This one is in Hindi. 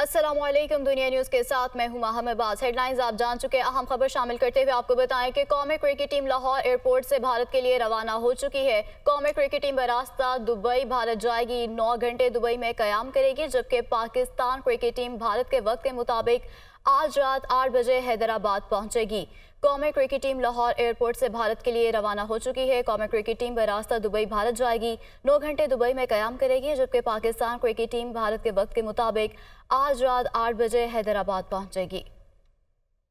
असलम दुनिया न्यूज़ के साथ मैं हूँ माहम अब्बास हेडलाइंस आप जान चुके अहम खबर शामिल करते हुए आपको बताएं कि कौमी क्रिकेट टीम लाहौर एयरपोर्ट से भारत के लिए रवाना हो चुकी है कौमी क्रिकेट टीम बरास्ता दुबई भारत जाएगी नौ घंटे दुबई में क्याम करेगी जबकि पाकिस्तान क्रिकेट टीम भारत के वक्त के मुताबिक आज रात आठ बजे हैदराबाद पहुंचेगी कौमी क्रिकेट टीम लाहौर एयरपोर्ट से भारत के लिए रवाना हो चुकी है कौमी क्रिकेट टीम बरास्ता दुबई भारत जाएगी नौ घंटे दुबई में क्याम करेगी जबकि पाकिस्तान क्रिकेट टीम भारत के वक्त के मुताबिक आज रात आठ बजे हैदराबाद पहुंचेगी